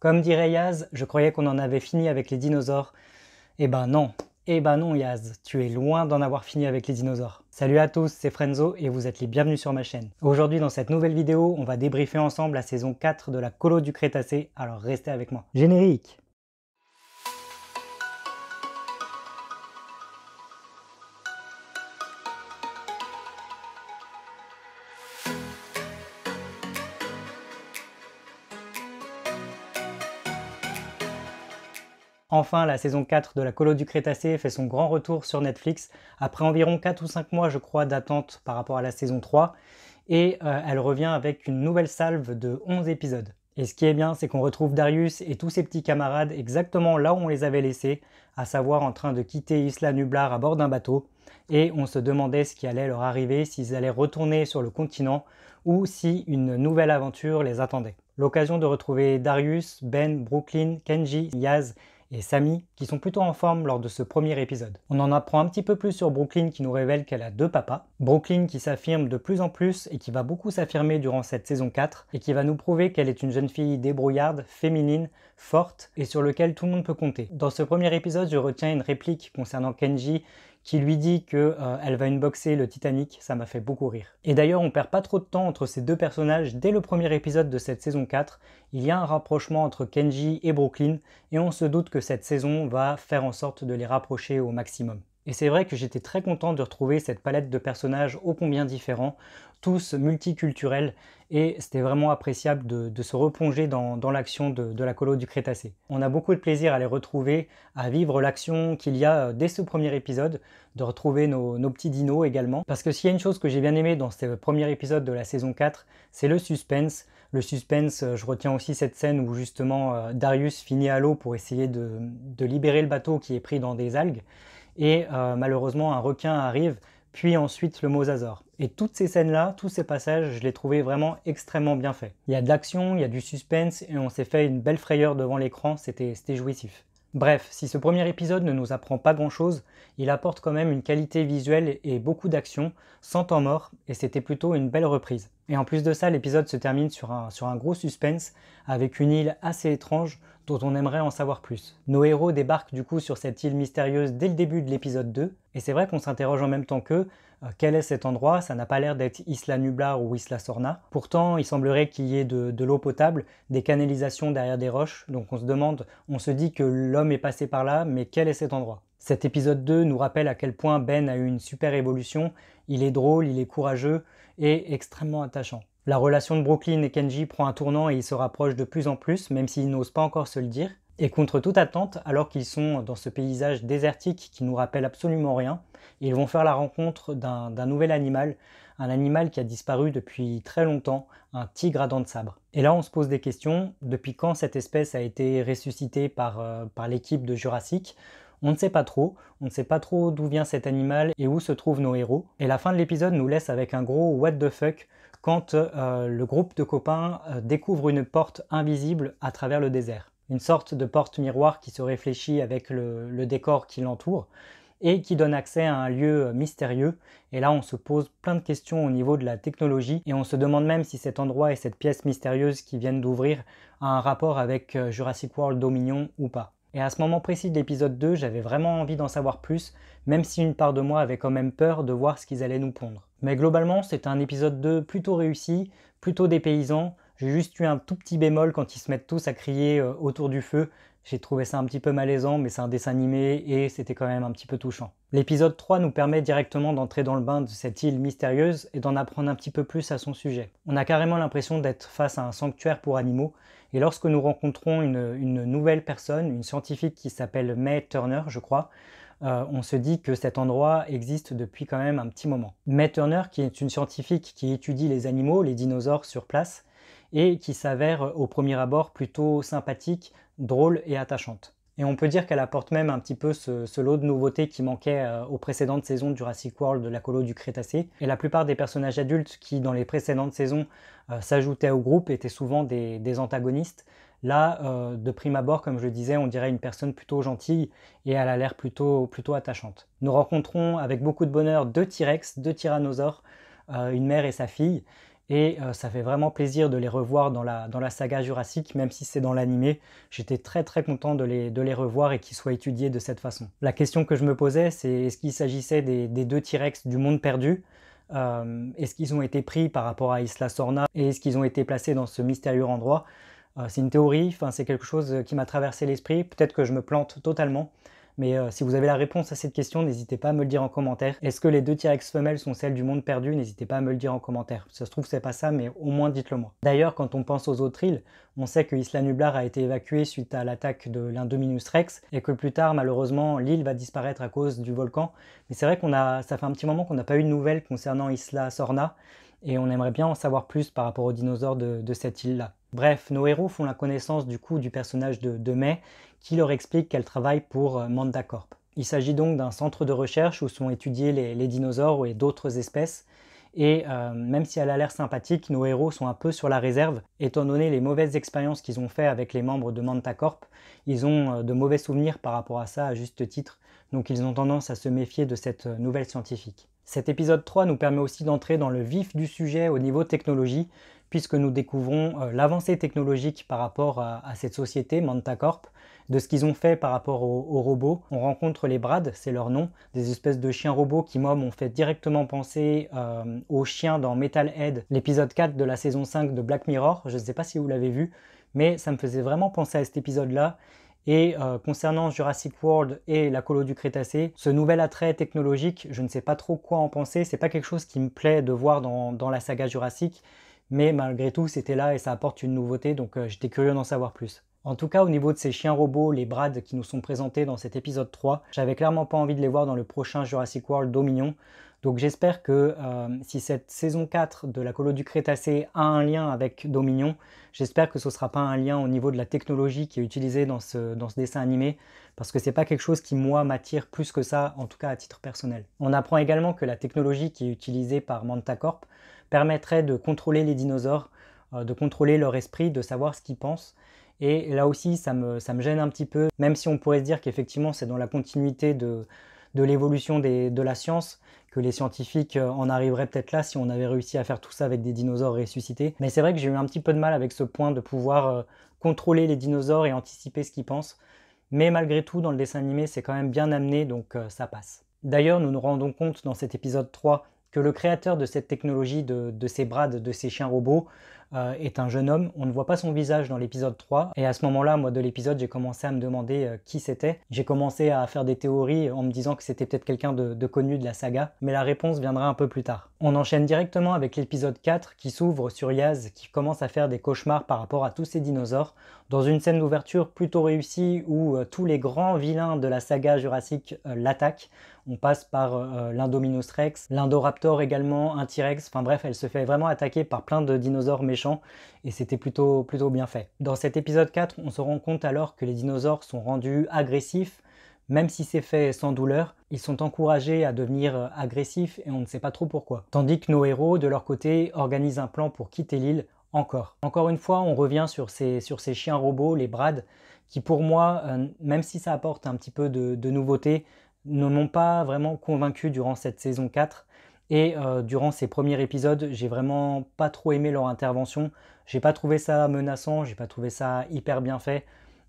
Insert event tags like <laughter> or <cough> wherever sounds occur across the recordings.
Comme dirait Yaz, je croyais qu'on en avait fini avec les dinosaures. Eh ben non, eh ben non Yaz, tu es loin d'en avoir fini avec les dinosaures. Salut à tous, c'est Frenzo et vous êtes les bienvenus sur ma chaîne. Aujourd'hui dans cette nouvelle vidéo, on va débriefer ensemble la saison 4 de la colo du Crétacé, alors restez avec moi. Générique Enfin, la saison 4 de La Colo du Crétacé fait son grand retour sur Netflix, après environ 4 ou 5 mois, je crois, d'attente par rapport à la saison 3, et euh, elle revient avec une nouvelle salve de 11 épisodes. Et ce qui est bien, c'est qu'on retrouve Darius et tous ses petits camarades exactement là où on les avait laissés, à savoir en train de quitter Isla Nublar à bord d'un bateau, et on se demandait ce qui allait leur arriver, s'ils allaient retourner sur le continent, ou si une nouvelle aventure les attendait. L'occasion de retrouver Darius, Ben, Brooklyn, Kenji, Yaz et Sammy qui sont plutôt en forme lors de ce premier épisode. On en apprend un petit peu plus sur Brooklyn qui nous révèle qu'elle a deux papas. Brooklyn qui s'affirme de plus en plus et qui va beaucoup s'affirmer durant cette saison 4 et qui va nous prouver qu'elle est une jeune fille débrouillarde, féminine, forte et sur lequel tout le monde peut compter. Dans ce premier épisode, je retiens une réplique concernant Kenji qui lui dit que euh, elle va unboxer le Titanic, ça m'a fait beaucoup rire. Et d'ailleurs, on perd pas trop de temps entre ces deux personnages dès le premier épisode de cette saison 4. Il y a un rapprochement entre Kenji et Brooklyn et on se doute que cette saison va faire en sorte de les rapprocher au maximum. Et c'est vrai que j'étais très content de retrouver cette palette de personnages ô combien différents, tous multiculturels, et c'était vraiment appréciable de, se replonger dans, l'action de, la colo du Crétacé. On a beaucoup de plaisir à les retrouver, à vivre l'action qu'il y a euh, dès ce premier épisode, de retrouver nos, petits dinos également. Parce que s'il y a une chose que j'ai bien aimé dans ce premier épisode de la saison 4, c'est le suspense, le suspense, euh, je retiens aussi cette scène où justement euh, Darius finit à l'eau pour essayer de, libérer le bateau qui est pris dans des algues et euh, malheureusement un requin arrive, puis ensuite le mosasaur. Et toutes ces scènes-là, tous ces passages, je les trouvais vraiment extrêmement bien faits. Il y a de l'action, il y a du suspense, et on s'est fait une belle frayeur devant l'écran, c'était jouissif. Bref, si ce premier épisode ne nous apprend pas grand-chose, il apporte quand même une qualité visuelle et beaucoup d'action, sans temps mort, et c'était plutôt une belle reprise. Et en plus de ça, l'épisode se termine sur un gros suspense, avec une île assez étrange dont on aimerait en savoir plus. Nos héros débarquent du coup sur cette île mystérieuse dès le début de l'épisode 2, et c'est vrai qu'on s'interroge en même temps qu'eux, euh, quel est cet endroit Ça n'a pas l'air d'être Isla Nublar ou Isla Sorna. Pourtant, il semblerait qu'il y ait de, de l'eau potable, des canalisations derrière des roches, donc on se demande, on se dit que l'homme est passé par là, mais quel est cet endroit cet épisode 2 nous rappelle à quel point Ben a eu une super évolution, il est drôle, il est courageux et extrêmement attachant. La relation de Brooklyn et Kenji prend un tournant et ils se rapprochent de plus en plus, même s'ils n'osent pas encore se le dire. Et contre toute attente, alors qu'ils sont dans ce paysage désertique qui nous rappelle absolument rien, ils vont faire la rencontre d'un nouvel animal, un animal qui a disparu depuis très longtemps, un tigre à dents de sabre. Et là, on se pose des questions. Depuis quand cette espèce a été ressuscitée par, euh, par l'équipe de Jurassic on ne sait pas trop, on ne sait pas trop d'où vient cet animal et où se trouvent nos héros. Et la fin de l'épisode nous laisse avec un gros what the fuck quand euh, le groupe de copains euh, découvre une porte invisible à travers le désert. Une sorte de porte miroir qui se réfléchit avec le, le décor qui l'entoure et qui donne accès à un lieu euh, mystérieux. Et là, on se pose plein de questions au niveau de la technologie et on se demande même si cet endroit et cette pièce mystérieuse qui viennent d'ouvrir a un rapport avec Jurassic World Dominion ou pas. Et à ce moment précis de l'épisode 2, j'avais vraiment envie d'en savoir plus même si une part de moi avait quand même peur de voir ce qu'ils allaient nous pondre. Mais globalement, c'était un épisode 2 plutôt réussi, plutôt dépaysant. J'ai juste eu un tout petit bémol quand ils se mettent tous à crier euh, autour du feu. J'ai trouvé ça un petit peu malaisant, mais c'est un dessin animé et c'était quand même un petit peu touchant. L'épisode 3 nous permet directement d'entrer dans le bain de cette île mystérieuse et d'en apprendre un petit peu plus à son sujet. On a carrément l'impression d'être face à un sanctuaire pour animaux et lorsque nous rencontrons une, nouvelle personne, une scientifique qui s'appelle May Turner, je crois, euh, on se dit que cet endroit existe depuis quand même un petit moment. May Turner, qui est une scientifique qui étudie les animaux, les dinosaures sur place, et qui s'avère euh, au premier abord plutôt sympathique, drôle et attachante. Et on peut dire qu'elle apporte même un petit peu ce, lot de nouveautés qui manquait euh, aux précédentes saisons du Jurassic World, de la colo du Crétacé. Et la plupart des personnages adultes qui, dans les précédentes saisons, euh, s'ajoutaient au groupe étaient souvent des, antagonistes. Là, euh, de prime abord, comme je le disais, on dirait une personne plutôt gentille et elle a l'air plutôt, plutôt attachante. Nous rencontrons avec beaucoup de bonheur deux T-Rex, deux tyrannosaures, une mère et sa fille. Et euh, ça fait vraiment plaisir de les revoir dans la, saga jurassique, même si c'est dans l'animé. J'étais très très content de les, revoir et qu'ils soient étudiés de cette façon. La question que je me posais, c'est est-ce qu'il s'agissait des, deux T-Rex du monde perdu euh, Est-ce qu'ils ont été pris par rapport à Isla Sorna Et est-ce qu'ils ont été placés dans ce mystérieux endroit euh, C'est une théorie, c'est quelque chose qui m'a traversé l'esprit. Peut-être que je me plante totalement. Mais euh, si vous avez la réponse à cette question, n'hésitez pas à me le dire en commentaire. Est-ce que les deux T-Rex femelles sont celles du monde perdu N'hésitez pas à me le dire en commentaire. Ça se trouve, c'est pas ça, mais au moins dites-le moi. D'ailleurs, quand on pense aux autres îles, on sait que Isla Nublar a été évacuée suite à l'attaque de l'Indominus Rex et que plus tard, malheureusement, l'île va disparaître à cause du volcan. Mais c'est vrai qu'on a, ça fait un petit moment qu'on n'a pas eu de nouvelles concernant Isla Sorna et on aimerait bien en savoir plus par rapport aux dinosaures de, cette île-là. Bref, nos héros font la connaissance du coup du personnage de, de May qui leur explique qu'elle travaille pour euh, MantaCorp. Il s'agit donc d'un centre de recherche où sont étudiés les, dinosaures et d'autres espèces. Et euh, même si elle a l'air sympathique, nos héros sont un peu sur la réserve. Étant donné les mauvaises expériences qu'ils ont faites avec les membres de Mantacorp, ils ont euh, de mauvais souvenirs par rapport à ça à juste titre, donc ils ont tendance à se méfier de cette nouvelle scientifique. Cet épisode 3 nous permet aussi d'entrer dans le vif du sujet au niveau technologie, puisque nous découvrons l'avancée technologique par rapport à cette société, Mantacorp, de ce qu'ils ont fait par rapport aux, robots. On rencontre les brades, c'est leur nom, des espèces de chiens robots qui, m'ont fait directement penser euh, aux chiens dans Metalhead, l'épisode 4 de la saison 5 de Black Mirror. Je ne sais pas si vous l'avez vu, mais ça me faisait vraiment penser à cet épisode-là. Et euh, concernant Jurassic World et la colo du Crétacé, ce nouvel attrait technologique, je ne sais pas trop quoi en penser. C'est pas quelque chose qui me plaît de voir dans, la saga Jurassic, mais malgré tout, c'était là et ça apporte une nouveauté, donc euh, j'étais curieux d'en savoir plus. En tout cas, au niveau de ces chiens robots, les brades qui nous sont présentés dans cet épisode 3, j'avais clairement pas envie de les voir dans le prochain Jurassic World Dominion. Donc j'espère que euh, si cette saison 4 de la colo du Crétacé a un lien avec Dominion, j'espère que ce ne sera pas un lien au niveau de la technologie qui est utilisée dans ce, dans ce dessin animé, parce que c'est pas quelque chose qui moi m'attire plus que ça, en tout cas à titre personnel. On apprend également que la technologie qui est utilisée par Mantacorp permettrait de contrôler les dinosaures, euh, de contrôler leur esprit, de savoir ce qu'ils pensent, et là aussi, ça me, gêne un petit peu, même si on pourrait se dire qu'effectivement, c'est dans la continuité de, l'évolution de la science que les scientifiques euh, en arriveraient peut-être là si on avait réussi à faire tout ça avec des dinosaures ressuscités. Mais c'est vrai que j'ai eu un petit peu de mal avec ce point de pouvoir euh, contrôler les dinosaures et anticiper ce qu'ils pensent. Mais malgré tout, dans le dessin animé, c'est quand même bien amené, donc euh, ça passe. D'ailleurs, nous nous rendons compte dans cet épisode 3 que le créateur de cette technologie de, de ces brades, de ces chiens robots, euh, est un jeune homme. On ne voit pas son visage dans l'épisode 3. Et à ce moment-là, moi, de l'épisode, j'ai commencé à me demander euh, qui c'était. J'ai commencé à faire des théories en me disant que c'était peut-être quelqu'un de, connu de la saga. Mais la réponse viendra un peu plus tard. On enchaîne directement avec l'épisode 4 qui s'ouvre sur Yaz qui commence à faire des cauchemars par rapport à tous ces dinosaures. Dans une scène d'ouverture plutôt réussie où euh, tous les grands vilains de la saga Jurassique l'attaquent. On passe par l'Indominus Rex, l'Indoraptor également, un T-Rex. Enfin bref, elle se fait vraiment attaquer par plein de dinosaures méchants et c'était plutôt, plutôt bien fait. Dans cet épisode 4, on se rend compte alors que les dinosaures sont rendus agressifs, même si c'est fait sans douleur, ils sont encouragés à devenir agressifs et on ne sait pas trop pourquoi. Tandis que nos héros, de leur côté, organisent un plan pour quitter l'île encore. Encore une fois, on revient sur ces, sur ces chiens robots, les brads, qui pour moi, euh, même si ça apporte un petit peu de, de nouveauté, ne m'ont pas vraiment convaincu durant cette saison 4. Et euh, durant ces premiers épisodes, j'ai vraiment pas trop aimé leur intervention. J'ai pas trouvé ça menaçant, j'ai pas trouvé ça hyper bien fait.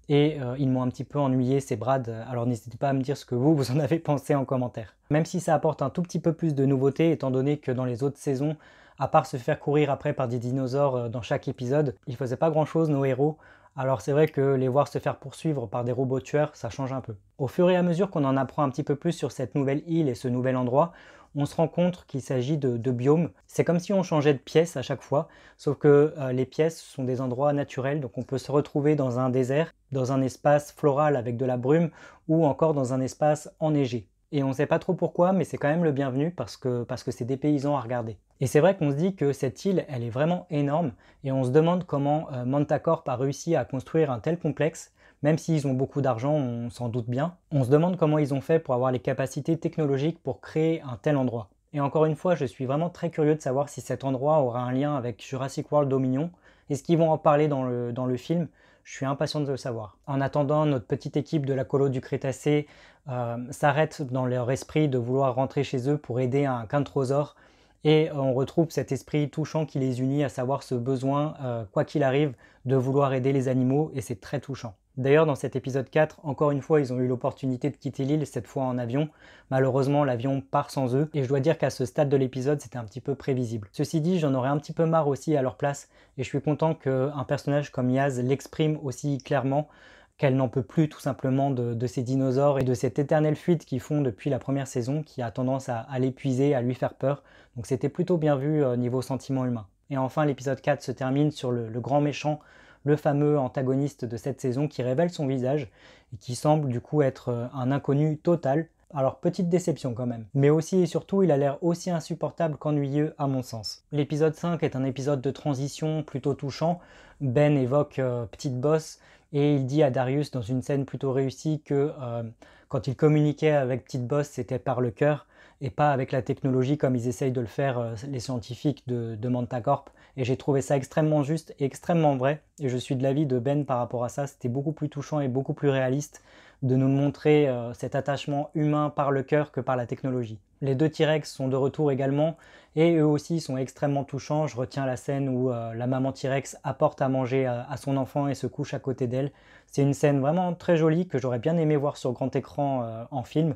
Et euh, ils m'ont un petit peu ennuyé ces brades. Alors n'hésitez pas à me dire ce que vous, <laughs> vous en avez pensé en commentaire. Même si ça apporte un tout petit peu plus de nouveautés, étant donné que dans les autres saisons, à part se faire courir après par des dinosaures euh, dans chaque épisode, ils faisaient pas grand chose nos héros. Alors c'est vrai que les voir se faire poursuivre par des robots tueurs, ça change un peu. Au fur et à mesure qu'on en apprend un petit peu plus sur cette nouvelle île et ce nouvel endroit, on se rend compte qu'il s'agit de, biomes. C'est comme si on changeait de pièce à chaque fois, sauf que euh, les pièces sont des endroits naturels, donc on peut se retrouver dans un désert, dans un espace floral avec de la brume, ou encore dans un espace enneigé. Et on ne sait pas trop pourquoi, mais c'est quand même le bienvenu parce que parce que c'est des paysans à regarder. Et c'est vrai qu'on se dit que cette île, elle est vraiment énorme, et on se demande comment euh, Mantacorp a réussi à construire un tel complexe, même s'ils ont beaucoup d'argent, on s'en doute bien. On se demande comment ils ont fait pour avoir les capacités technologiques pour créer un tel endroit. Et encore une fois, je suis vraiment très curieux de savoir si cet endroit aura un lien avec Jurassic World Dominion. Est-ce qu'ils vont en parler dans le, film Je suis impatient de le savoir. En attendant, notre petite équipe de la colo du Crétacé euh, s'arrête dans leur esprit de vouloir rentrer chez eux pour aider un quintrosaur. et euh, on retrouve cet esprit touchant qui les unit, à savoir ce besoin, euh, quoi qu'il arrive, de vouloir aider les animaux, et c'est très touchant. D'ailleurs, dans cet épisode 4, encore une fois, ils ont eu l'opportunité de quitter l'île, cette fois en avion. Malheureusement, l'avion part sans eux, et je dois dire qu'à ce stade de l'épisode, c'était un petit peu prévisible. Ceci dit, j'en aurais un petit peu marre aussi à leur place, et je suis content qu'un personnage comme Yaz l'exprime aussi clairement qu'elle n'en peut plus tout simplement de, ces dinosaures et de cette éternelle fuite qu'ils font depuis la première saison qui a tendance à, l'épuiser, à lui faire peur. Donc c'était plutôt bien vu au euh, niveau sentiment humain. Et enfin, l'épisode 4 se termine sur le grand méchant le fameux antagoniste de cette saison qui révèle son visage et qui semble du coup être euh, un inconnu total. Alors petite déception quand même. Mais aussi et surtout, il a l'air aussi insupportable qu'ennuyeux à mon sens. L'épisode 5 est un épisode de transition plutôt touchant. Ben évoque euh, Petite Boss et il dit à Darius dans une scène plutôt réussie que euh, quand il communiquait avec Petite Boss, c'était par le cœur et pas avec la technologie comme ils essayent de le faire les scientifiques de, de Mantacorp et j'ai trouvé ça extrêmement juste et extrêmement vrai. Et je suis de l'avis de Ben par rapport à ça. C'était beaucoup plus touchant et beaucoup plus réaliste de nous montrer euh, cet attachement humain par le cœur que par la technologie. Les deux T-Rex sont de retour également et eux aussi sont extrêmement touchants. Je retiens la scène où euh, la maman T-Rex apporte à manger à, son enfant et se couche à côté d'elle. C'est une scène vraiment très jolie que j'aurais bien aimé voir sur grand écran euh, en film.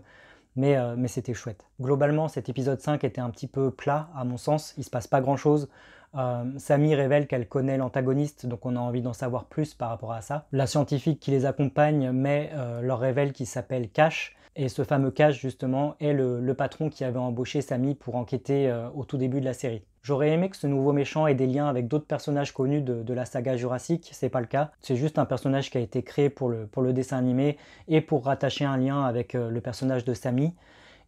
Mais, mais c'était chouette. Globalement, cet épisode 5 était un petit peu plat à mon sens, il se passe pas grand chose. Sammy euh, Samy révèle qu'elle connaît l'antagoniste, donc on a envie d'en savoir plus par rapport à ça. La scientifique qui les accompagne met euh, leur révèle qu'il s'appelle Cash, et ce fameux Cash justement est le, patron qui avait embauché Samy pour enquêter euh, au tout début de la série. J'aurais aimé que ce nouveau méchant ait des liens avec d'autres personnages connus de, la saga Jurassic, c'est pas le cas. C'est juste un personnage qui a été créé pour le, pour le dessin animé et pour rattacher un lien avec le personnage de Samy.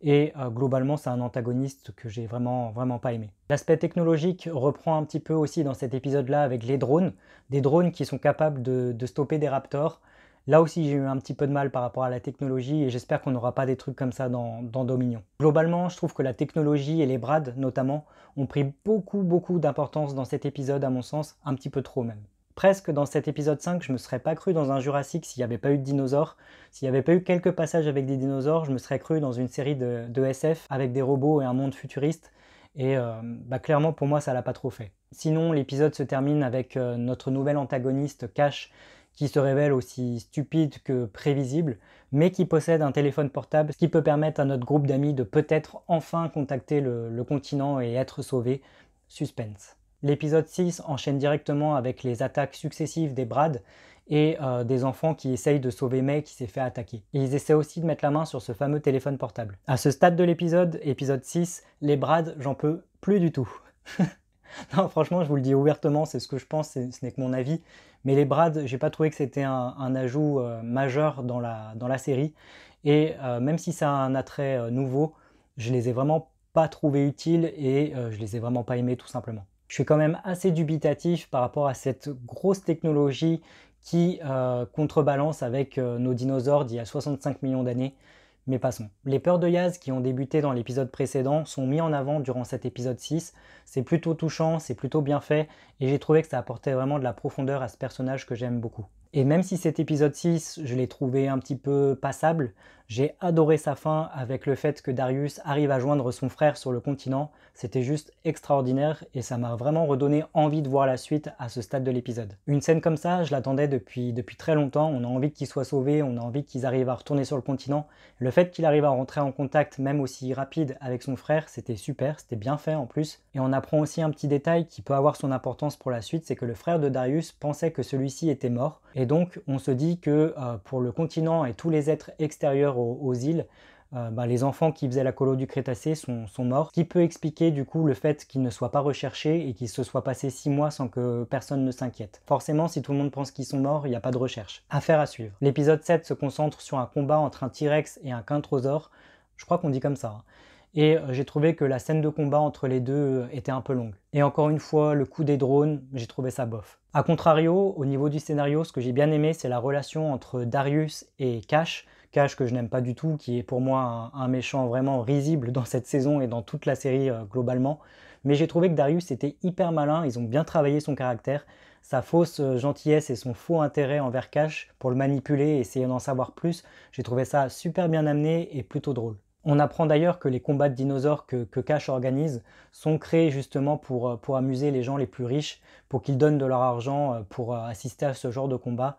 Et euh, globalement, c'est un antagoniste que j'ai vraiment, vraiment pas aimé. L'aspect technologique reprend un petit peu aussi dans cet épisode-là avec les drones, des drones qui sont capables de, stopper des raptors. Là aussi, j'ai eu un petit peu de mal par rapport à la technologie et j'espère qu'on n'aura pas des trucs comme ça dans, dans, Dominion. Globalement, je trouve que la technologie et les brades, notamment, ont pris beaucoup, beaucoup d'importance dans cet épisode, à mon sens, un petit peu trop même presque dans cet épisode 5, je me serais pas cru dans un Jurassique s'il n'y avait pas eu de dinosaures. S'il n'y avait pas eu quelques passages avec des dinosaures, je me serais cru dans une série de, SF avec des robots et un monde futuriste. Et euh, bah, clairement, pour moi, ça l'a pas trop fait. Sinon, l'épisode se termine avec euh, notre nouvel antagoniste, Cash, qui se révèle aussi stupide que prévisible, mais qui possède un téléphone portable, ce qui peut permettre à notre groupe d'amis de peut-être enfin contacter le, le continent et être sauvé. Suspense. L'épisode 6 enchaîne directement avec les attaques successives des brades et euh, des enfants qui essayent de sauver May qui s'est fait attaquer. ils essaient aussi de mettre la main sur ce fameux téléphone portable. À ce stade de l'épisode, épisode 6, les brades, j'en peux plus du tout. <laughs> non, franchement, je vous le dis ouvertement, c'est ce que je pense, ce n'est que mon avis. Mais les Brad, j'ai pas trouvé que c'était un, ajout euh, majeur dans la, série. Et euh, même si ça a un attrait nouveau, je les ai vraiment pas trouvés utiles et je les ai vraiment pas aimés tout simplement je suis quand même assez dubitatif par rapport à cette grosse technologie qui euh, contrebalance avec euh, nos dinosaures d'il y a 65 millions d'années. Mais passons. Les peurs de Yaz qui ont débuté dans l'épisode précédent sont mis en avant durant cet épisode 6. C'est plutôt touchant, c'est plutôt bien fait, et j'ai trouvé que ça apportait vraiment de la profondeur à ce personnage que j'aime beaucoup. Et même si cet épisode 6, je l'ai trouvé un petit peu passable, j'ai adoré sa fin avec le fait que Darius arrive à joindre son frère sur le continent. C'était juste extraordinaire et ça m'a vraiment redonné envie de voir la suite à ce stade de l'épisode. Une scène comme ça, je l'attendais depuis, depuis très longtemps. On a envie qu'ils soient sauvés, on a envie qu'ils arrivent à retourner sur le continent. Le fait qu'il arrive à rentrer en contact, même aussi rapide, avec son frère, c'était super, c'était bien fait en plus. Et on apprend aussi un petit détail qui peut avoir son importance pour la suite, c'est que le frère de Darius pensait que celui-ci était mort. Et donc, on se dit que euh, pour le continent et tous les êtres extérieurs aux, îles, euh, bah, les enfants qui faisaient la colo du Crétacé sont, morts, ce qui peut expliquer du coup le fait qu'ils ne soient pas recherchés et qu'ils se soient passés six mois sans que personne ne s'inquiète. Forcément, si tout le monde pense qu'ils sont morts, il n'y a pas de recherche. Affaire à suivre. L'épisode 7 se concentre sur un combat entre un T-Rex et un Quintrosaur je crois qu'on dit comme ça. Hein. Et euh, j'ai trouvé que la scène de combat entre les deux euh, était un peu longue. Et encore une fois, le coup des drones, j'ai trouvé ça bof. A contrario, au niveau du scénario, ce que j'ai bien aimé, c'est la relation entre Darius et Cash, Cash que je n'aime pas du tout, qui est pour moi un, méchant vraiment risible dans cette saison et dans toute la série euh, globalement. Mais j'ai trouvé que Darius était hyper malin, ils ont bien travaillé son caractère, sa fausse euh, gentillesse et son faux intérêt envers Cash pour le manipuler et essayer d'en savoir plus. J'ai trouvé ça super bien amené et plutôt drôle. On apprend d'ailleurs que les combats de dinosaures que, Cash organise sont créés justement pour, euh, pour amuser les gens les plus riches, pour qu'ils donnent de leur argent pour assister à ce genre de combat.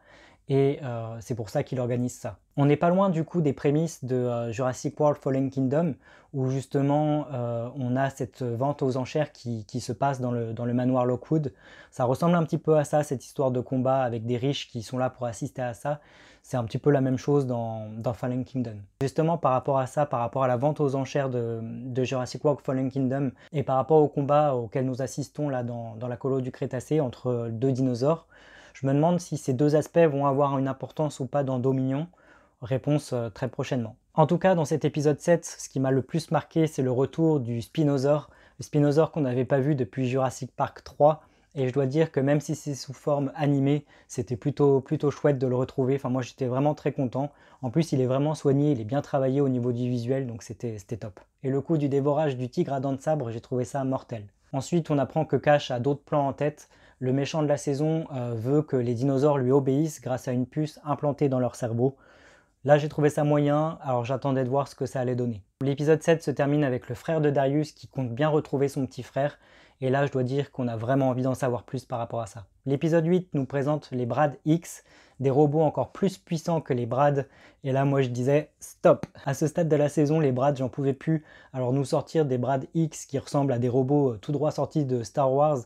Et c'est pour ça qu'il organise ça. On n'est pas loin du coup des prémices de euh, Jurassic World Fallen Kingdom, où justement euh, on a cette vente aux enchères qui, se passe dans le, manoir Lockwood. Ça ressemble un petit peu à ça, cette histoire de combat avec des riches qui sont là pour assister à ça. C'est un petit peu la même chose dans, Fallen Kingdom. Justement par rapport à ça, par rapport à la vente aux enchères de, Jurassic World Fallen Kingdom, et par rapport au combat auquel nous assistons là dans, dans la colo du Crétacé entre deux dinosaures, je me demande si ces deux aspects vont avoir une importance ou pas dans Dominion, Réponse euh, très prochainement. En tout cas, dans cet épisode 7, ce qui m'a le plus marqué, c'est le retour du spinosaur. le spinosaure qu'on n'avait pas vu depuis Jurassic Park 3. Et je dois dire que même si c'est sous forme animée, c'était plutôt, plutôt chouette de le retrouver. Enfin, moi, j'étais vraiment très content. En plus, il est vraiment soigné, il est bien travaillé au niveau du visuel, donc c'était top. Et le coup du dévorage du tigre à dents de sabre, j'ai trouvé ça mortel. Ensuite, on apprend que Cash a d'autres plans en tête. Le méchant de la saison euh, veut que les dinosaures lui obéissent grâce à une puce implantée dans leur cerveau. Là, j'ai trouvé ça moyen, alors j'attendais de voir ce que ça allait donner. L'épisode 7 se termine avec le frère de Darius qui compte bien retrouver son petit frère, et là, je dois dire qu'on a vraiment envie d'en savoir plus par rapport à ça. L'épisode 8 nous présente les Brad X, des robots encore plus puissants que les Brad, et là, moi, je disais stop. À ce stade de la saison, les Brad, j'en pouvais plus, alors nous sortir des Brad X qui ressemblent à des robots euh, tout droit sortis de Star Wars,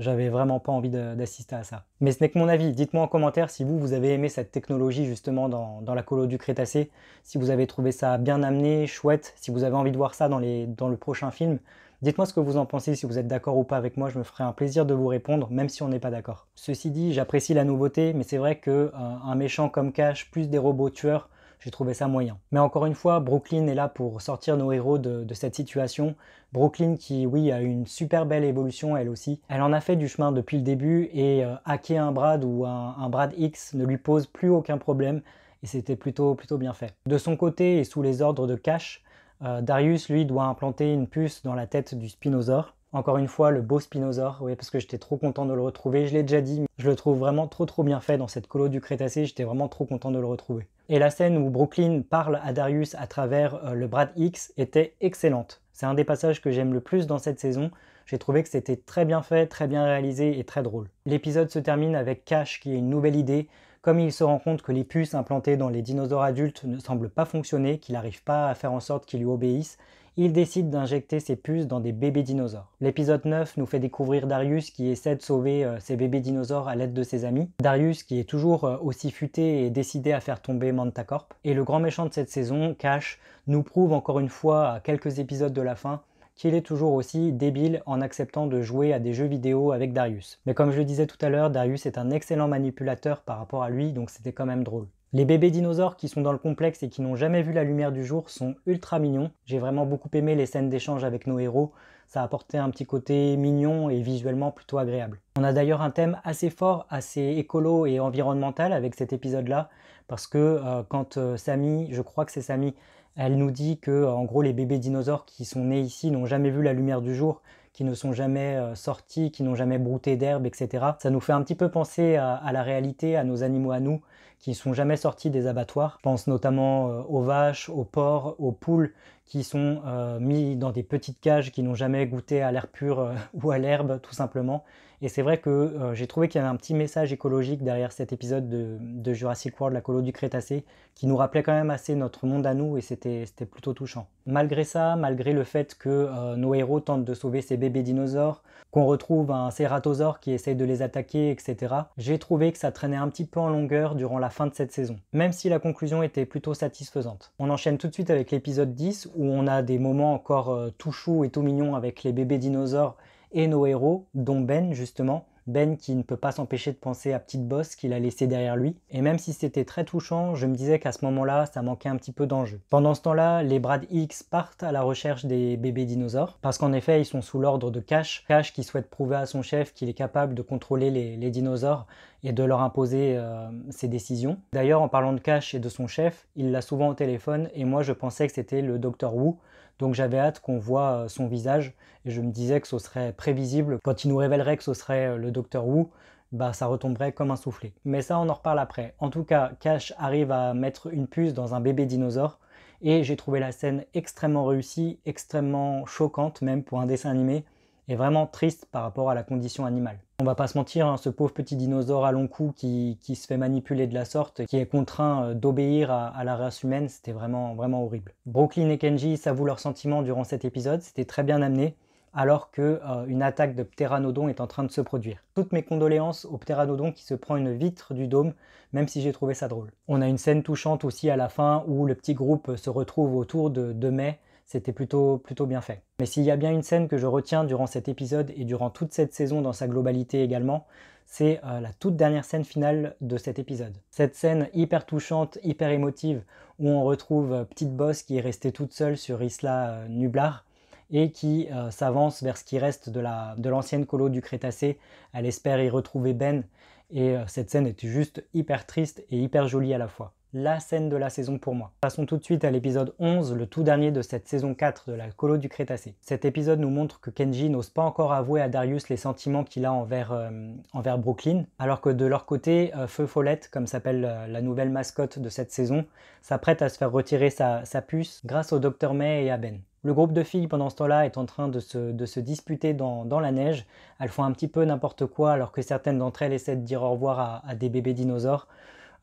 j'avais vraiment pas envie d'assister à ça. Mais ce n'est que mon avis. Dites-moi en commentaire si vous, vous avez aimé cette technologie justement dans, la colo du Crétacé, si vous avez trouvé ça bien amené, chouette, si vous avez envie de voir ça dans, le prochain film. Dites-moi ce que vous en pensez, si vous êtes d'accord ou pas avec moi, je me ferai un plaisir de vous répondre, même si on n'est pas d'accord. Ceci dit, j'apprécie la nouveauté, mais c'est vrai qu'un euh, méchant comme Cash, plus des robots tueurs, j'ai trouvé ça moyen. Mais encore une fois, Brooklyn est là pour sortir nos héros de, cette situation. Brooklyn qui, oui, a une super belle évolution, elle aussi. Elle en a fait du chemin depuis le début et euh, hacker un Brad ou un, Brad X ne lui pose plus aucun problème et c'était plutôt, plutôt bien fait. De son côté et sous les ordres de Cash, euh, Darius, lui, doit implanter une puce dans la tête du Spinosaur. Encore une fois, le beau Spinosaur. oui, parce que j'étais trop content de le retrouver. Je l'ai déjà dit, je le trouve vraiment trop trop bien fait dans cette colo du Crétacé, j'étais vraiment trop content de le retrouver et la scène où Brooklyn parle à Darius à travers euh, le Brad X était excellente. C'est un des passages que j'aime le plus dans cette saison. J'ai trouvé que c'était très bien fait, très bien réalisé et très drôle. L'épisode se termine avec Cash qui a une nouvelle idée. Comme il se rend compte que les puces implantées dans les dinosaures adultes ne semblent pas fonctionner, qu'il n'arrive pas à faire en sorte qu'ils lui obéissent, il décide d'injecter ses puces dans des bébés dinosaures. L'épisode 9 nous fait découvrir Darius qui essaie de sauver euh, ses bébés dinosaures à l'aide de ses amis. Darius qui est toujours euh, aussi futé et décidé à faire tomber Mantacorp. Et le grand méchant de cette saison, Cash, nous prouve encore une fois à quelques épisodes de la fin qu'il est toujours aussi débile en acceptant de jouer à des jeux vidéo avec Darius. Mais comme je le disais tout à l'heure, Darius est un excellent manipulateur par rapport à lui, donc c'était quand même drôle. Les bébés dinosaures qui sont dans le complexe et qui n'ont jamais vu la lumière du jour sont ultra mignons. J'ai vraiment beaucoup aimé les scènes d'échange avec nos héros. Ça a apporté un petit côté mignon et visuellement plutôt agréable. On a d'ailleurs un thème assez fort, assez écolo et environnemental avec cet épisode-là, parce que euh, quand Sami, euh, Samy, je crois que c'est Samy, elle nous dit que euh, en gros les bébés dinosaures qui sont nés ici n'ont jamais vu la lumière du jour, qui ne sont jamais sortis, qui n'ont jamais brouté d'herbe, etc. Ça nous fait un petit peu penser à la réalité, à nos animaux à nous, qui sont jamais sortis des abattoirs. Je pense notamment euh, aux vaches, aux porcs, aux poules qui sont euh, mis dans des petites cages qui n'ont jamais goûté à l'air pur euh, ou à l'herbe tout simplement. Et c'est vrai que j'ai trouvé qu'il y avait un petit message écologique derrière cet épisode de, de Jurassic World, la colo du Crétacé, qui nous rappelait quand même assez notre monde à nous et c'était plutôt touchant. Malgré ça, malgré le fait que nos héros tentent de sauver ces bébés dinosaures, qu'on retrouve un ceratosaure qui essaye de les attaquer, etc. J'ai trouvé que ça traînait un petit peu en longueur durant la fin de cette saison, même si la conclusion était plutôt satisfaisante. On enchaîne tout de suite avec l'épisode 10, où on a des moments encore euh, tout chou et tout mignon avec les bébés dinosaures et nos héros, dont Ben justement, ben qui ne peut pas s'empêcher de penser à Petite Bosse qu'il a laissé derrière lui. Et même si c'était très touchant, je me disais qu'à ce moment-là, ça manquait un petit peu d'enjeu. Pendant ce temps-là, les Brad X partent à la recherche des bébés dinosaures, parce qu'en effet, ils sont sous l'ordre de Cash. Cash qui souhaite prouver à son chef qu'il est capable de contrôler les, dinosaures et de leur imposer euh, ses décisions. D'ailleurs, en parlant de Cash et de son chef, il l'a souvent au téléphone, et moi je pensais que c'était le Dr. Wu, donc j'avais hâte qu'on voit euh, son visage et je me disais que ce serait prévisible. Quand il nous révélerait que ce serait euh, le docteur Wu, bah, ça retomberait comme un soufflé. Mais ça, on en reparle après. En tout cas, Cash arrive à mettre une puce dans un bébé dinosaure et j'ai trouvé la scène extrêmement réussie, extrêmement choquante même pour un dessin animé est vraiment triste par rapport à la condition animale. On va pas se mentir, hein, ce pauvre petit dinosaure à long cou qui, se fait manipuler de la sorte, qui est contraint euh, d'obéir à, la race humaine, c'était vraiment, vraiment horrible. Brooklyn et Kenji s'avouent leurs sentiments durant cet épisode, c'était très bien amené alors que euh, une attaque de Pteranodon est en train de se produire. Toutes mes condoléances au Pteranodon qui se prend une vitre du dôme, même si j'ai trouvé ça drôle. On a une scène touchante aussi à la fin où le petit groupe se retrouve autour de, de Mai c'était plutôt, plutôt bien fait. Mais s'il y a bien une scène que je retiens durant cet épisode et durant toute cette saison dans sa globalité également, c'est euh, la toute dernière scène finale de cet épisode. Cette scène hyper touchante, hyper émotive, où on retrouve euh, Petite Boss qui est restée toute seule sur Isla euh, Nublar et qui s'avance vers ce qui reste de l'ancienne colo du Crétacé. Elle espère y retrouver Ben et cette scène est juste hyper triste et hyper jolie à la fois la scène de la saison pour moi. Passons tout de suite à l'épisode 11, le tout dernier de cette saison 4 de la colo du Crétacé. Cet épisode nous montre que Kenji n'ose pas encore avouer à Darius les sentiments qu'il a envers, euh, envers Brooklyn, alors que de leur côté, euh, Feu Follette, comme s'appelle euh, la nouvelle mascotte de cette saison, s'apprête à se faire retirer sa, puce grâce au Dr May et à Ben. Le groupe de filles pendant ce temps-là est en train de se, disputer dans, la neige. Elles font un petit peu n'importe quoi alors que certaines d'entre elles essaient de dire au revoir à des bébés dinosaures.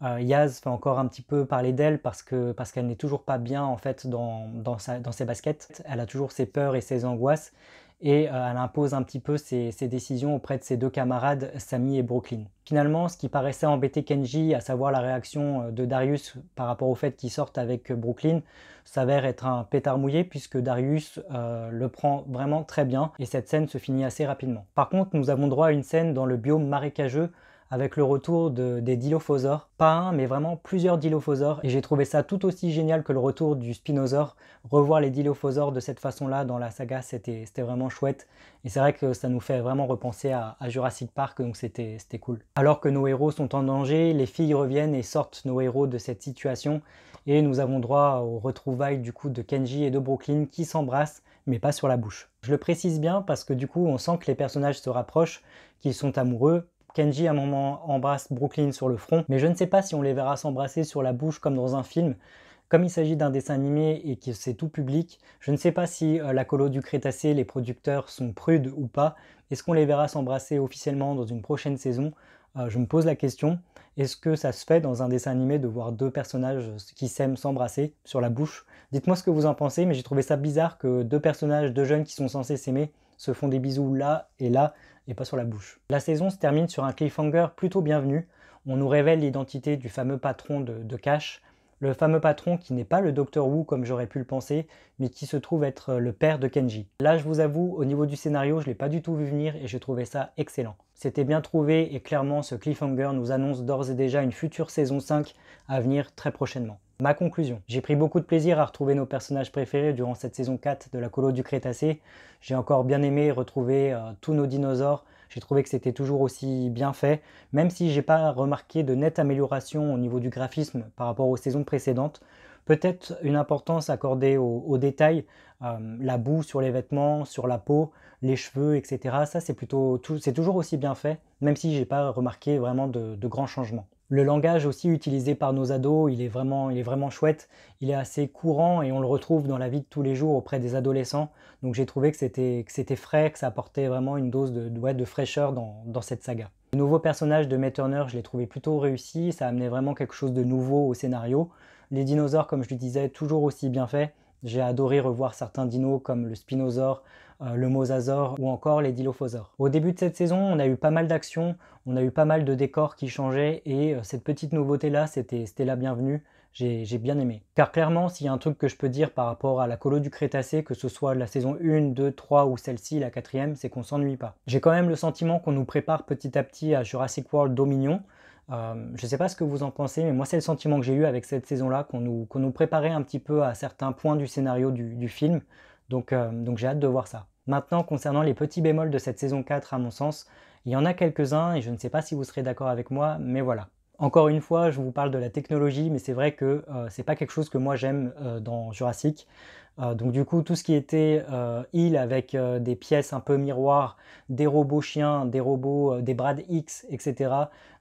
Euh, Yaz fait encore un petit peu parler d'elle parce qu'elle n'est toujours pas bien en fait dans, ses baskets. Elle a toujours ses peurs et ses angoisses et euh, elle impose un petit peu ses, décisions auprès de ses deux camarades Sami et Brooklyn. Finalement, ce qui paraissait embêter Kenji, à savoir la réaction euh, de Darius par rapport au fait qu'il sorte avec Brooklyn, s'avère être un pétard mouillé puisque Darius le prend vraiment très bien et cette scène se finit assez rapidement. Par contre, nous avons droit à une scène dans le biome marécageux avec le retour des dilophosaures. Pas un, mais vraiment plusieurs dilophosaures. Et j'ai trouvé ça tout aussi génial que le retour du spinosaure. Revoir les dilophosaures de cette façon-là dans la saga, c'était vraiment chouette. Et c'est vrai que ça nous fait vraiment repenser à, Jurassic Park, donc c'était cool. Alors que nos héros sont en danger, les filles reviennent et sortent nos héros de cette situation. Et nous avons droit aux retrouvailles du coup de Kenji et de Brooklyn qui s'embrassent, mais pas sur la bouche. Je le précise bien parce que du coup, on sent que les personnages se rapprochent, qu'ils sont amoureux, Kenji à un moment embrasse Brooklyn sur le front, mais je ne sais pas si on les verra s'embrasser sur la bouche comme dans un film. Comme il s'agit d'un dessin animé et que c'est tout public, je ne sais pas si euh, la colo du Crétacé, les producteurs sont prudes ou pas. Est-ce qu'on les verra s'embrasser officiellement dans une prochaine saison euh, Je me pose la question. Est-ce que ça se fait dans un dessin animé de voir deux personnages qui s'aiment s'embrasser sur la bouche Dites-moi ce que vous en pensez, mais j'ai trouvé ça bizarre que deux personnages, deux jeunes qui sont censés s'aimer, se font des bisous là et là et pas sur la bouche. La saison se termine sur un cliffhanger plutôt bienvenu. On nous révèle l'identité du fameux patron de, Cash, le fameux patron qui n'est pas le docteur Wu comme j'aurais pu le penser, mais qui se trouve être euh, le père de Kenji. Là, je vous avoue, au niveau du scénario, je l'ai pas du tout vu venir et j'ai trouvé ça excellent. C'était bien trouvé et clairement, ce cliffhanger nous annonce d'ores et déjà une future saison 5 à venir très prochainement. Ma conclusion. J'ai pris beaucoup de plaisir à retrouver nos personnages préférés durant cette saison 4 de la colo du Crétacé. J'ai encore bien aimé retrouver euh, tous nos dinosaures. J'ai trouvé que c'était toujours aussi bien fait, même si j'ai pas remarqué de nette amélioration au niveau du graphisme par rapport aux saisons précédentes. Peut-être une importance accordée aux, détails, euh, la boue sur les vêtements, sur la peau, les cheveux, etc. Ça, c'est plutôt, c'est toujours aussi bien fait, même si j'ai pas remarqué vraiment de grands changements. Le langage aussi utilisé par nos ados, il est, vraiment, il est vraiment chouette, il est assez courant et on le retrouve dans la vie de tous les jours auprès des adolescents. Donc j'ai trouvé que c'était, frais, que ça apportait vraiment une dose de, fraîcheur dans, cette saga. Le nouveau personnage de met Turner, je l'ai trouvé plutôt réussi, ça amenait vraiment quelque chose de nouveau au scénario. Les dinosaures, comme je le disais, toujours aussi bien faits. J'ai adoré revoir certains dinos comme le Spinosaur, euh, le mosasaur ou encore les dilophosaures. Au début de cette saison, on a eu pas mal d'actions, on a eu pas mal de décors qui changeaient et euh, cette petite nouveauté-là, c'était la bienvenue j'ai bien aimé. Car clairement, s'il y a un truc que je peux dire par rapport à la colo du Crétacé, que ce soit la saison 1, 2, 3 ou celle-ci, la quatrième, c'est qu'on s'ennuie pas. J'ai quand même le sentiment qu'on nous prépare petit à petit à Jurassic World Dominion. Euh, je sais pas ce que vous en pensez, mais moi c'est le sentiment que j'ai eu avec cette saison-là, qu'on nous, préparait un petit peu à certains points du scénario du film. Donc, euh, donc j'ai hâte de voir ça. Maintenant, concernant les petits bémols de cette saison 4, à mon sens, il y en a quelques-uns et je ne sais pas si vous serez d'accord avec moi, mais voilà. Encore une fois, je vous parle de la technologie, mais c'est vrai que euh, c'est pas quelque chose que moi j'aime euh, dans Jurassic. donc du coup, tout ce qui était il avec des pièces un peu miroirs, des robots chiens, des robots, des brad X, etc.,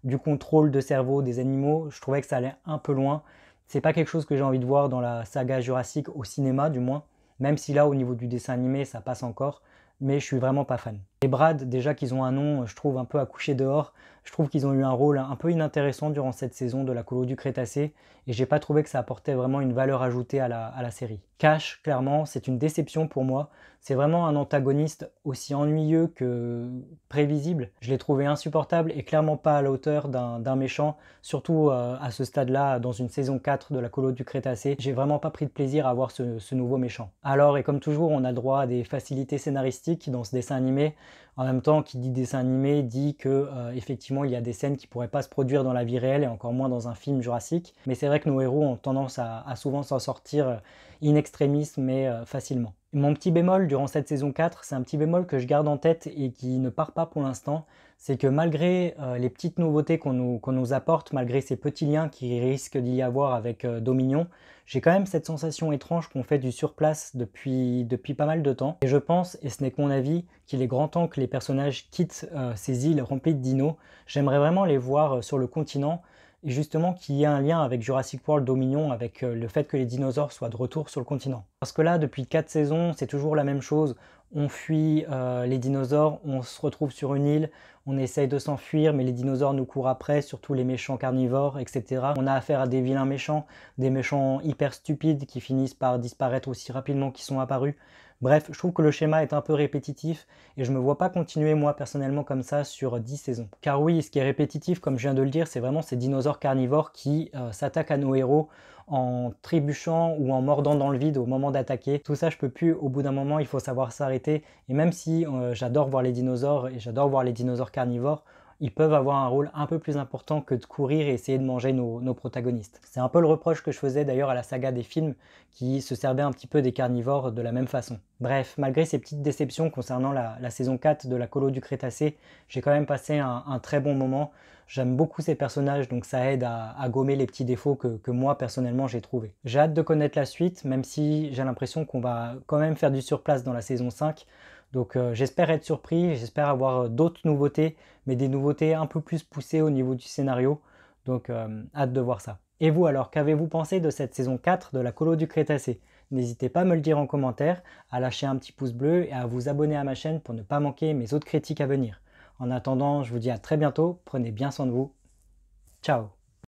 du contrôle de cerveau des animaux, je trouvais que ça allait un peu loin. C'est pas quelque chose que j'ai envie de voir dans la saga Jurassic au cinéma, du moins. Même si là, au niveau du dessin animé, ça passe encore, mais je suis vraiment pas fan les Brad, déjà qu'ils ont un nom, je trouve, un peu à coucher dehors. Je trouve qu'ils ont eu un rôle un peu inintéressant durant cette saison de la colo du Crétacé et j'ai pas trouvé que ça apportait vraiment une valeur ajoutée à la, série. Cash, clairement, c'est une déception pour moi. C'est vraiment un antagoniste aussi ennuyeux que prévisible. Je l'ai trouvé insupportable et clairement pas à la hauteur d'un méchant, surtout euh, à ce stade-là, dans une saison 4 de la colo du Crétacé. J'ai vraiment pas pris de plaisir à voir ce, ce nouveau méchant. Alors, et comme toujours, on a droit à des facilités scénaristiques dans ce dessin animé en même temps, qui dit dessin animé dit que euh, effectivement il y a des scènes qui pourraient pas se produire dans la vie réelle et encore moins dans un film Jurassique. Mais c'est vrai que nos héros ont tendance à, souvent s'en sortir euh, in extremis mais euh, facilement. Mon petit bémol durant cette saison 4, c'est un petit bémol que je garde en tête et qui ne part pas pour l'instant, c'est que malgré euh, les petites nouveautés qu'on nous, apporte, malgré ces petits liens qui risquent d'y avoir avec euh, Dominion, j'ai quand même cette sensation étrange qu'on fait du surplace depuis, depuis pas mal de temps. Et je pense, et ce n'est que mon avis, qu'il est grand temps que les personnages quittent euh, ces îles remplies de dinos. J'aimerais vraiment les voir sur le continent, et justement qu'il y ait un lien avec Jurassic World Dominion, avec euh, le fait que les dinosaures soient de retour sur le continent. Parce que là, depuis 4 saisons, c'est toujours la même chose. On fuit euh, les dinosaures, on se retrouve sur une île, on essaye de s'enfuir, mais les dinosaures nous courent après, surtout les méchants carnivores, etc. On a affaire à des vilains méchants, des méchants hyper stupides qui finissent par disparaître aussi rapidement qu'ils sont apparus. Bref, je trouve que le schéma est un peu répétitif et je me vois pas continuer moi personnellement comme ça sur 10 saisons. Car oui, ce qui est répétitif, comme je viens de le dire, c'est vraiment ces dinosaures carnivores qui euh, s'attaquent à nos héros en trébuchant ou en mordant dans le vide au moment d'attaquer. Tout ça, je peux plus. Au bout d'un moment, il faut savoir s'arrêter. Et même si euh, j'adore voir les dinosaures et j'adore voir les dinosaures carnivores, ils peuvent avoir un rôle un peu plus important que de courir et essayer de manger nos, protagonistes. C'est un peu le reproche que je faisais d'ailleurs à la saga des films qui se servait un petit peu des carnivores de la même façon. Bref, malgré ces petites déceptions concernant la, saison 4 de la colo du Crétacé, j'ai quand même passé un, très bon moment. J'aime beaucoup ces personnages, donc ça aide à, gommer les petits défauts que, que moi personnellement j'ai trouvés. J'ai hâte de connaître la suite, même si j'ai l'impression qu'on va quand même faire du surplace dans la saison 5. Donc euh, j'espère être surpris, j'espère avoir euh, d'autres nouveautés, mais des nouveautés un peu plus poussées au niveau du scénario. Donc euh, hâte de voir ça. Et vous alors, qu'avez-vous pensé de cette saison 4 de la colo du Crétacé N'hésitez pas à me le dire en commentaire, à lâcher un petit pouce bleu et à vous abonner à ma chaîne pour ne pas manquer mes autres critiques à venir. En attendant, je vous dis à très bientôt, prenez bien soin de vous. Ciao